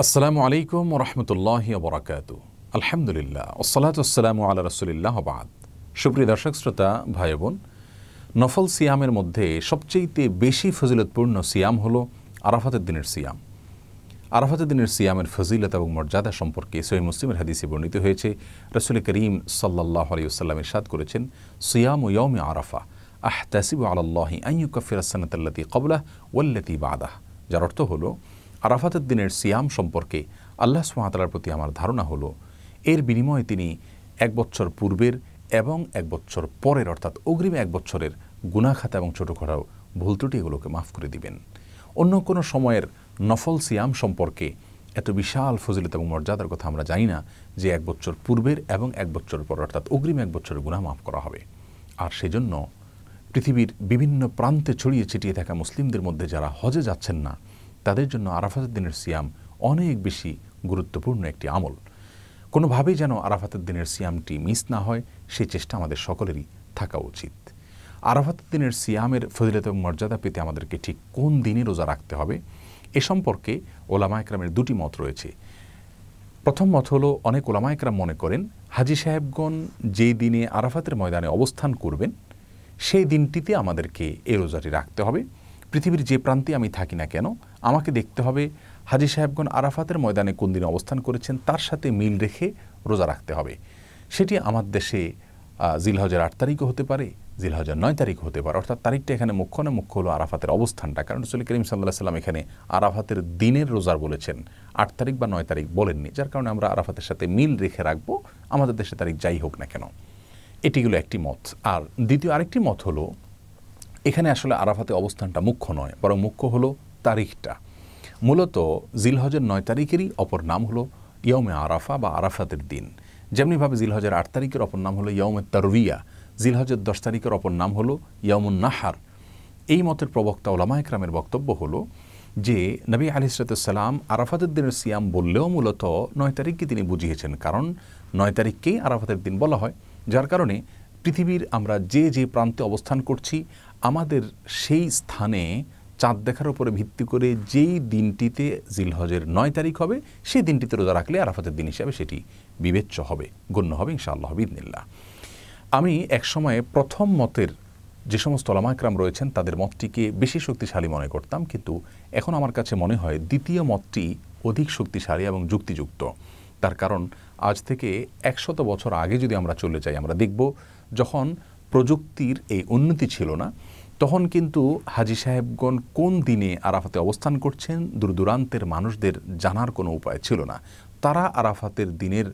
السلام عليكم ورحمة الله وبركاته الحمد لله والصلاة والسلام على رسول الله وبعد شبري درشق سرطة بھائبون نفل سيام المده شب چهيتي بشي فضلت پرنو سيام هلو عرفات الدنر سيام عرفات الدنر سيام الفضلت ابو مرجادة شمپر کے سوئي مسلم الحديثي برنیتو ہوئے چه رسول کریم صلى الله عليه وسلم ارشاد کرو چن سيام يوم عرفة احتسب على الله ان يكفر السنة التي قبله والتي بعدها جررتو هلو আরাফাতের দিনের সিয়াম সম্পর্কে আল্লাহ সোহাতালার প্রতি আমার ধারণা হলো এর বিনিময়ে তিনি এক বছর পূর্বের এবং এক বছর পরের অর্থাৎ অগ্রিম এক বছরের গুণাখাতা এবং ছোটোখাটো ভুল ত্রুটি এগুলোকে মাফ করে দিবেন অন্য কোনো সময়ের নফল সিয়াম সম্পর্কে এত বিশাল ফজিলত এবং মর্যাদার কথা আমরা জানি না যে এক বছর পূর্বের এবং এক বছর পর অর্থাৎ অগ্রিম এক বছরের গুণা মাফ করা হবে আর সেজন্য পৃথিবীর বিভিন্ন প্রান্তে ছড়িয়ে ছিটিয়ে থাকা মুসলিমদের মধ্যে যারা হজে যাচ্ছেন না তাদের জন্য আরাফাতের দিনের সিয়াম অনেক বেশি গুরুত্বপূর্ণ একটি আমল কোনোভাবেই যেন আরাফাতের দিনের সিয়ামটি মিস না হয় সেই চেষ্টা আমাদের সকলেরই থাকা উচিত আরাফাতের দিনের সিয়ামের ফজিলত এবং মর্যাদা পেতে আমাদেরকে ঠিক কোন দিনে রোজা রাখতে হবে এ সম্পর্কে ওলামা একরামের দুটি মত রয়েছে প্রথম মত হলো অনেক ওলামা একরাম মনে করেন হাজি সাহেবগণ যেই দিনে আরাফাতের ময়দানে অবস্থান করবেন সেই দিনটিতে আমাদেরকে এ রোজাটি রাখতে হবে পৃথিবীর যে প্রান্তে আমি থাকি না কেন আমাকে দেখতে হবে হাজি সাহেবগণ আরাফাতের ময়দানে কোন দিন অবস্থান করেছেন তার সাথে মিল রেখে রোজা রাখতে হবে সেটি আমার দেশে জিলহজের আট তারিখও হতে পারে হাজার নয় তারিখ হতে পারে অর্থাৎ তারিখটা এখানে মুখ্য না মুখ্য হলো আরাফাতের অবস্থানটা কারণ চলে করিম সাল্লাহ সাল্লাম এখানে আরাফাতের দিনের রোজার বলেছেন আট তারিখ বা নয় তারিখ বলেননি যার কারণে আমরা আরাফাতের সাথে মিল রেখে রাখবো আমাদের দেশে তারিখ যাই হোক না কেন এটিগুলো একটি মত আর দ্বিতীয় আরেকটি মত হলো এখানে আসলে আরাফাতে অবস্থানটা মুখ্য নয় বরং মুখ্য হলো তারিখটা মূলত জিলহজের নয় তারিখেরই অপর নাম হলো ইয়মে আরাফা বা আরাফাতের দিন যেমনিভাবে জিলহজের আট তারিখের অপর নাম হলো ইয়মে তারুইয়া জিলহজের দশ তারিখের অপর নাম হলো ইয়মুন নাহার এই মতের প্রবক্তা ওলামা একরামের বক্তব্য হলো যে নবী সালাম আরাফাতের দিনের সিয়াম বললেও মূলত নয় তারিখকে তিনি বুঝিয়েছেন কারণ নয় তারিখকেই আরাফাতের দিন বলা হয় যার কারণে পৃথিবীর আমরা যে যে প্রান্তে অবস্থান করছি আমাদের সেই স্থানে চাঁদ দেখার উপরে ভিত্তি করে যেই দিনটিতে জিলহজের নয় তারিখ হবে সেই দিনটিতে রোজা রাখলে আরাফাতের দিন হিসাবে সেটি বিবেচ্য হবে গণ্য হবে ইনশাআল্লাহ বিদিনিল্লা আমি সময়ে প্রথম মতের যে সমস্ত লামাকরাম রয়েছেন তাদের মতটিকে বেশি শক্তিশালী মনে করতাম কিন্তু এখন আমার কাছে মনে হয় দ্বিতীয় মতটি অধিক শক্তিশালী এবং যুক্তিযুক্ত তার কারণ আজ থেকে একশত বছর আগে যদি আমরা চলে যাই আমরা দেখব যখন প্রযুক্তির এই উন্নতি ছিল না তখন কিন্তু হাজি সাহেবগণ কোন দিনে আরাফাতে অবস্থান করছেন দূরদূরান্তের মানুষদের জানার কোনো উপায় ছিল না তারা আরাফাতের দিনের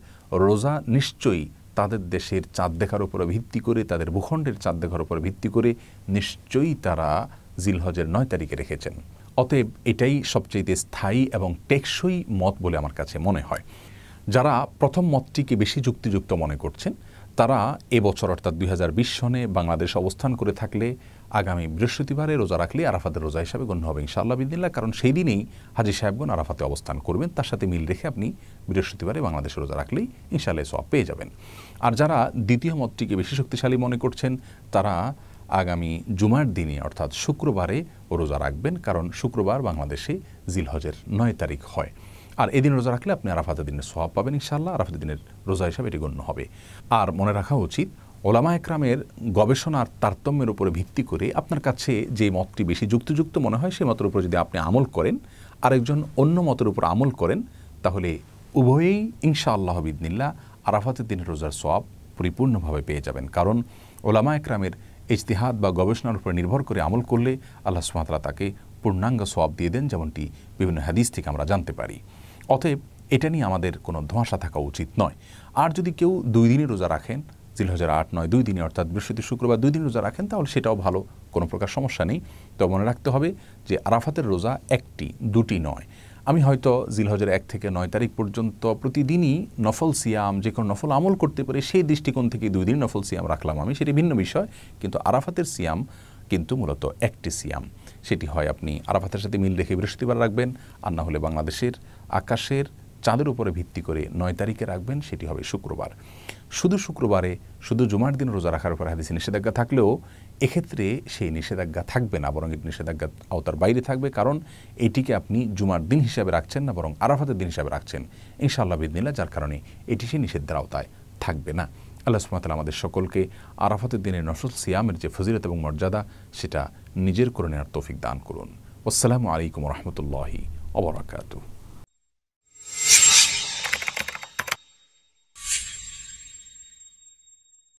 রোজা নিশ্চয়ই তাদের দেশের চাঁদ দেখার উপরে ভিত্তি করে তাদের ভূখণ্ডের চাঁদ দেখার উপরে ভিত্তি করে নিশ্চয়ই তারা জিলহজের নয় তারিখে রেখেছেন অতএব এটাই সবচেয়ে স্থায়ী এবং টেকসই মত বলে আমার কাছে মনে হয় যারা প্রথম মতটিকে বেশি যুক্তিযুক্ত মনে করছেন তারা এবছর অর্থাৎ দুই সনে বাংলাদেশ অবস্থান করে থাকলে আগামী বৃহস্পতিবারে রোজা রাখলে আরাফাতের রোজা হিসাবে গণ্য হবে ইনশাআল্লাহ বিদিল্লা কারণ সেই দিনেই হাজি সাহেবগণ আরাফাতে অবস্থান করবেন তার সাথে মিল রেখে আপনি বৃহস্পতিবারে বাংলাদেশে রোজা রাখলেই ইনশাআল্লাহ সব পেয়ে যাবেন আর যারা দ্বিতীয় মতটিকে বেশি শক্তিশালী মনে করছেন তারা আগামী জুমার দিনে অর্থাৎ শুক্রবারে রোজা রাখবেন কারণ শুক্রবার বাংলাদেশে জিলহজের নয় তারিখ হয় আর এদিন রোজা রাখলে আপনি আরাফাতের দিনের সওয়াব পাবেন ইনশাআল্লাহ আরাফাতের দিনের রোজা হিসাবে এটি গণ্য হবে আর মনে রাখা উচিত ওলামা একরামের গবেষণার তারতম্যের উপরে ভিত্তি করে আপনার কাছে যে মতটি বেশি যুক্তিযুক্ত মনে হয় সেই মতের উপর যদি আপনি আমল করেন আরেকজন অন্য মতের উপর আমল করেন তাহলে উভয়েই ইনশা আল্লাহ বিদিনিল্লা আরাফাতের দিন রোজার সোয়াব পরিপূর্ণভাবে পেয়ে যাবেন কারণ ওলামা একরামের ইজতিহাদ বা গবেষণার উপরে নির্ভর করে আমল করলে আল্লাহ সুমাতলা তাকে পূর্ণাঙ্গ সোয়াব দিয়ে দেন যেমনটি বিভিন্ন হাদিস থেকে আমরা জানতে পারি অতএব এটা নিয়ে আমাদের কোনো ধোঁয়াশা থাকা উচিত নয় আর যদি কেউ দুই দিনই রোজা রাখেন হাজার আট নয় দুই দিনে অর্থাৎ বৃহস্পতি শুক্রবার দুই দিন রোজা রাখেন তাহলে সেটাও ভালো কোনো প্রকার সমস্যা নেই তো মনে রাখতে হবে যে আরাফাতের রোজা একটি দুটি নয় আমি হয়তো জিলহজের এক থেকে নয় তারিখ পর্যন্ত প্রতিদিনই নফল সিয়াম যে কোনো নফল আমল করতে পারি সেই দৃষ্টিকোণ থেকে দুই দিন নফল সিয়াম রাখলাম আমি সেটি ভিন্ন বিষয় কিন্তু আরাফাতের সিয়াম কিন্তু মূলত একটি সিয়াম সেটি হয় আপনি আরাফাতের সাথে মিল রেখে বৃহস্পতিবার রাখবেন আর না হলে বাংলাদেশের আকাশের চাঁদের উপরে ভিত্তি করে নয় তারিখে রাখবেন সেটি হবে শুক্রবার শুধু শুক্রবারে শুধু জুমার দিন রোজা রাখার উপর হাদিসে নিষেধাজ্ঞা থাকলেও এক্ষেত্রে সেই নিষেধাজ্ঞা থাকবে না বরং এটি নিষেধাজ্ঞা আওতার বাইরে থাকবে কারণ এটিকে আপনি জুমার দিন হিসাবে রাখছেন না বরং আরাফাতের দিন হিসাবে রাখছেন ইনশাআল্লাহ বিদিনিল্লা যার কারণে এটি সেই নিষেধের আওতায় থাকবে না আল্লাহ সুমাতাল আমাদের সকলকে আরাফাতের দিনে নসল সিয়ামের যে ফজিলত এবং মর্যাদা সেটা নিজের করে নেওয়ার তৌফিক দান করুন আসসালামু আলাইকুম রহমতুল্লাহি অবরাকাতু